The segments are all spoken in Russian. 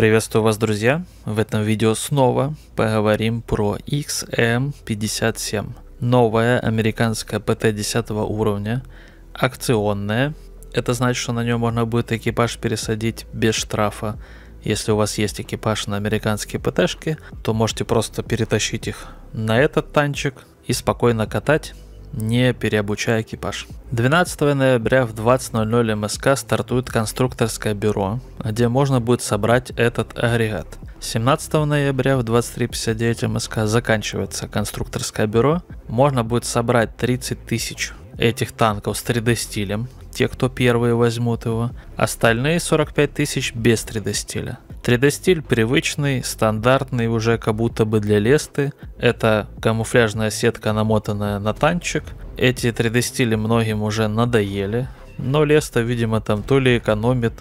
Приветствую вас, друзья! В этом видео снова поговорим про XM57. Эм Новая американская ПТ 10 уровня, акционная. Это значит, что на нем можно будет экипаж пересадить без штрафа. Если у вас есть экипаж на американские ПТшки, то можете просто перетащить их на этот танчик и спокойно катать не переобучая экипаж. 12 ноября в 20.00 МСК стартует конструкторское бюро, где можно будет собрать этот агрегат. 17 ноября в 23.59 МСК заканчивается конструкторское бюро. Можно будет собрать 30 тысяч этих танков с 3D стилем те, кто первые возьмут его. Остальные 45 тысяч без 3D стиля. 3D стиль привычный, стандартный уже как будто бы для лесты. Это камуфляжная сетка, намотанная на танчик. Эти 3D стили многим уже надоели. Но леста, видимо, там то ли экономит,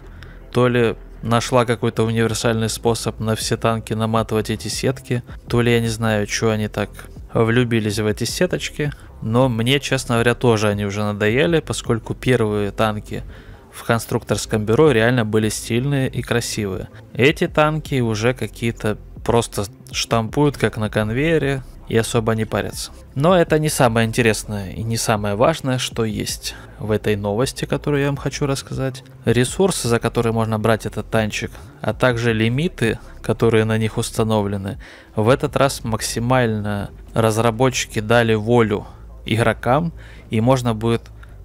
то ли нашла какой-то универсальный способ на все танки наматывать эти сетки. То ли я не знаю, что они так влюбились в эти сеточки, но мне, честно говоря, тоже они уже надоели, поскольку первые танки в конструкторском бюро реально были стильные и красивые. Эти танки уже какие-то просто штампуют как на конвейере, и особо не парятся. Но это не самое интересное и не самое важное, что есть в этой новости, которую я вам хочу рассказать. Ресурсы, за которые можно брать этот танчик, а также лимиты, которые на них установлены, в этот раз максимально разработчики дали волю игрокам, и можно будет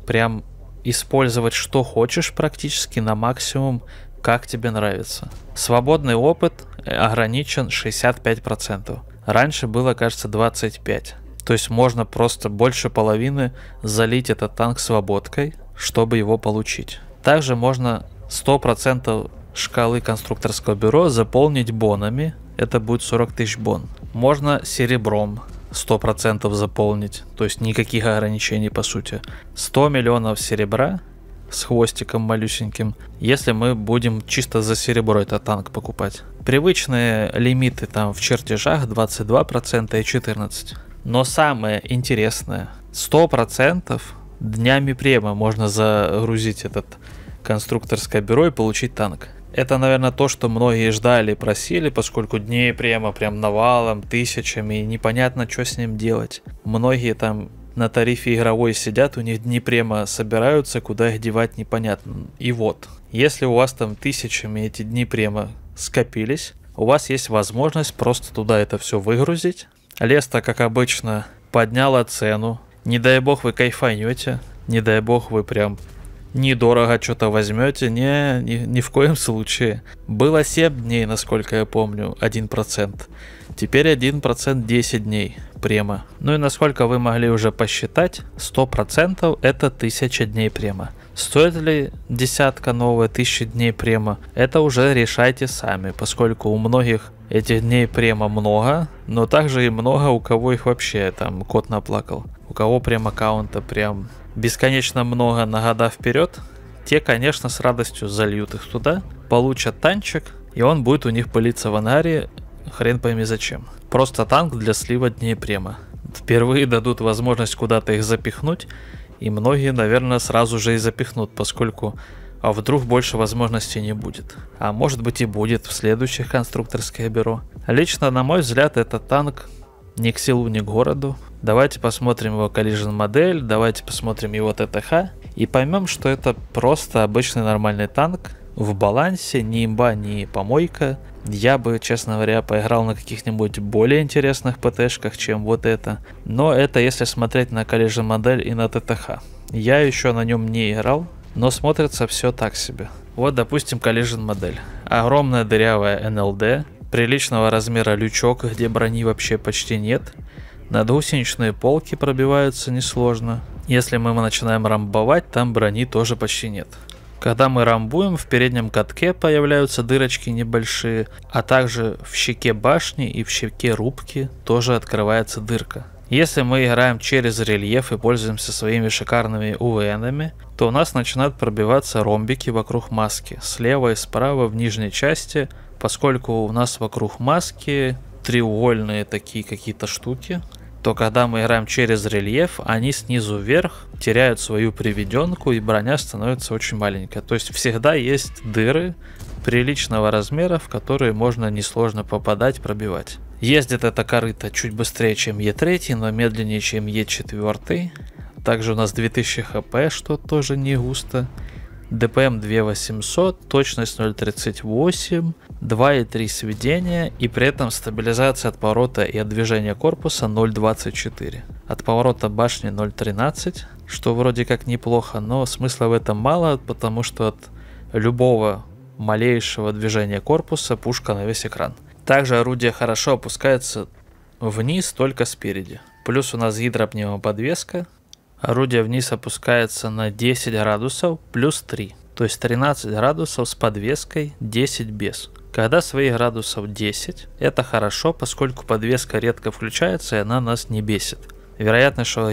прям использовать что хочешь практически на максимум, как тебе нравится. Свободный опыт э, ограничен 65%. Раньше было, кажется, 25. То есть можно просто больше половины залить этот танк свободкой, чтобы его получить. Также можно 100% шкалы конструкторского бюро заполнить бонами. Это будет 40 тысяч бон. Можно серебром 100% заполнить. То есть никаких ограничений по сути. 100 миллионов серебра с хвостиком малюсеньким, если мы будем чисто за серебро этот танк покупать. Привычные лимиты там в чертежах 22% и 14%. Но самое интересное, 100% днями према можно загрузить этот конструкторское бюро и получить танк. Это, наверное, то, что многие ждали и просили, поскольку дней према прям навалом, тысячами, и непонятно, что с ним делать. Многие там на тарифе игровой сидят, у них дни према собираются, куда их девать непонятно. И вот, если у вас там тысячами эти дни према скопились, у вас есть возможность просто туда это все выгрузить. Леста, как обычно, подняла цену. Не дай бог вы кайфанете, не дай бог вы прям недорого что-то возьмете. Не, ни, ни в коем случае. Было 7 дней, насколько я помню, 1%. Теперь 1% 10 дней према. Ну и насколько вы могли уже посчитать, 100% это 1000 дней према. Стоит ли десятка новая, 1000 дней према, это уже решайте сами, поскольку у многих этих дней према много, но также и много у кого их вообще там кот наплакал. У кого прям аккаунта прям бесконечно много на года вперед, те, конечно, с радостью зальют их туда, получат танчик, и он будет у них пылиться в анаре, хрен пойми зачем. Просто танк для слива дней према. Впервые дадут возможность куда-то их запихнуть, и многие, наверное, сразу же и запихнут, поскольку а вдруг больше возможностей не будет. А может быть и будет в следующих конструкторское бюро. Лично, на мой взгляд, этот танк ни к силу, ни к городу. Давайте посмотрим его collision модель, давайте посмотрим его ТТХ и поймем, что это просто обычный нормальный танк, в балансе, ни имба, ни помойка. Я бы, честно говоря, поиграл на каких-нибудь более интересных ПТшках, чем вот это. Но это если смотреть на колледжи модель и на ТТХ. Я еще на нем не играл, но смотрится все так себе. Вот, допустим, коллежин модель. Огромная дырявая НЛД, приличного размера лючок, где брони вообще почти нет. Надгусеничные полки пробиваются несложно. Если мы начинаем рамбовать, там брони тоже почти нет. Когда мы рамбуем, в переднем катке появляются дырочки небольшие, а также в щеке башни и в щеке рубки тоже открывается дырка. Если мы играем через рельеф и пользуемся своими шикарными УВНами, то у нас начинают пробиваться ромбики вокруг маски, слева и справа в нижней части, поскольку у нас вокруг маски треугольные такие какие-то штуки, то когда мы играем через рельеф, они снизу вверх теряют свою приведенку и броня становится очень маленькая. То есть всегда есть дыры приличного размера, в которые можно несложно попадать, пробивать. Ездит эта корыта чуть быстрее, чем Е3, но медленнее, чем Е4. Также у нас 2000 хп, что тоже не густо. ДПМ 2800, точность 0.38, и 2,3 сведения и при этом стабилизация от поворота и от движения корпуса 0,24. От поворота башни 0,13, что вроде как неплохо, но смысла в этом мало, потому что от любого малейшего движения корпуса пушка на весь экран. Также орудие хорошо опускается вниз только спереди. Плюс у нас подвеска Орудие вниз опускается на 10 градусов плюс 3. То есть 13 градусов с подвеской, 10 без. Когда свои градусов 10, это хорошо, поскольку подвеска редко включается и она нас не бесит. Вероятность, что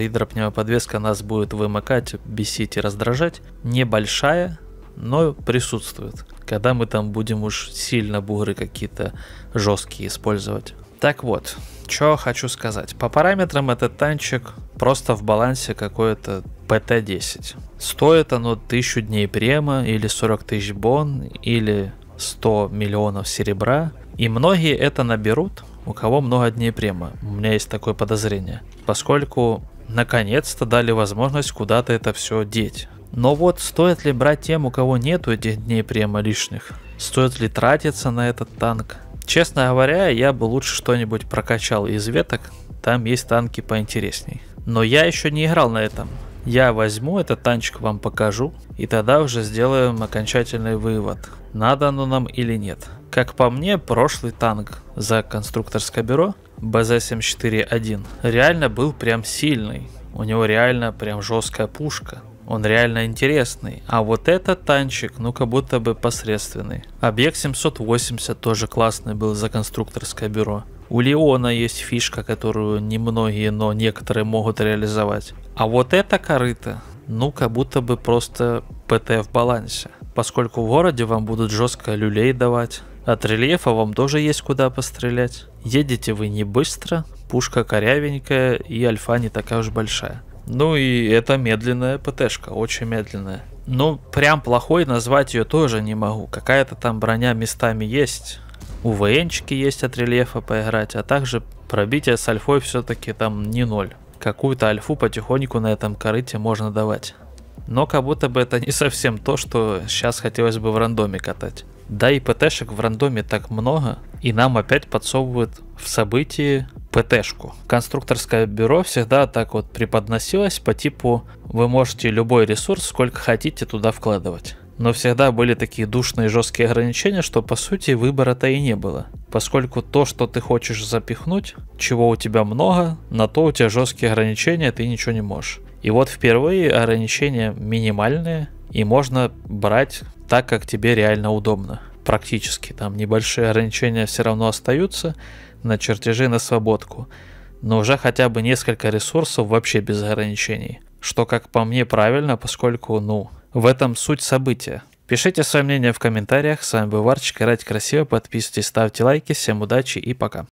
подвеска нас будет вымыкать, бесить и раздражать, небольшая, но присутствует, когда мы там будем уж сильно бугры какие-то жесткие использовать. Так вот, что хочу сказать. По параметрам этот танчик просто в балансе какой то PT-10. Стоит оно 1000 дней према, или 40 тысяч бон, или 100 миллионов серебра, и многие это наберут, у кого много дней према. У меня есть такое подозрение. Поскольку наконец-то дали возможность куда-то это все деть. Но вот стоит ли брать тем, у кого нету этих дней према лишних? Стоит ли тратиться на этот танк? Честно говоря, я бы лучше что-нибудь прокачал из веток, там есть танки поинтересней. Но я еще не играл на этом, я возьму этот танчик, вам покажу, и тогда уже сделаем окончательный вывод, надо оно нам или нет. Как по мне, прошлый танк за конструкторское бюро БЗ-74-1 реально был прям сильный. У него реально прям жесткая пушка. Он реально интересный. А вот этот танчик, ну как будто бы посредственный. Объект 780 тоже классный был за конструкторское бюро. У Леона есть фишка, которую немногие, но некоторые могут реализовать. А вот это корыто, ну, как будто бы просто ПТ в балансе. Поскольку в городе вам будут жестко люлей давать, от рельефа вам тоже есть куда пострелять. Едете вы не быстро, пушка корявенькая и альфа не такая уж большая. Ну и это медленная ПТшка, очень медленная. Ну, прям плохой назвать ее тоже не могу. Какая-то там броня местами есть, УВНчики есть от рельефа поиграть, а также пробитие с альфой все-таки там не ноль. Какую-то альфу потихоньку на этом корыте можно давать. Но как будто бы это не совсем то, что сейчас хотелось бы в рандоме катать. Да и ПТшек в рандоме так много, и нам опять подсовывают в событии ПТшку. Конструкторское бюро всегда так вот преподносилось по типу «Вы можете любой ресурс, сколько хотите, туда вкладывать». Но всегда были такие душные жесткие ограничения, что по сути выбора-то и не было. Поскольку то, что ты хочешь запихнуть, чего у тебя много, на то у тебя жесткие ограничения, ты ничего не можешь. И вот впервые ограничения минимальные, и можно брать так, как тебе реально удобно. Практически там небольшие ограничения все равно остаются на чертежи на свободку, но уже хотя бы несколько ресурсов вообще без ограничений. Что, как по мне, правильно, поскольку, ну, в этом суть события. Пишите свое мнение в комментариях. С вами был Варчик. Играйте красиво, подписывайтесь, ставьте лайки. Всем удачи и пока.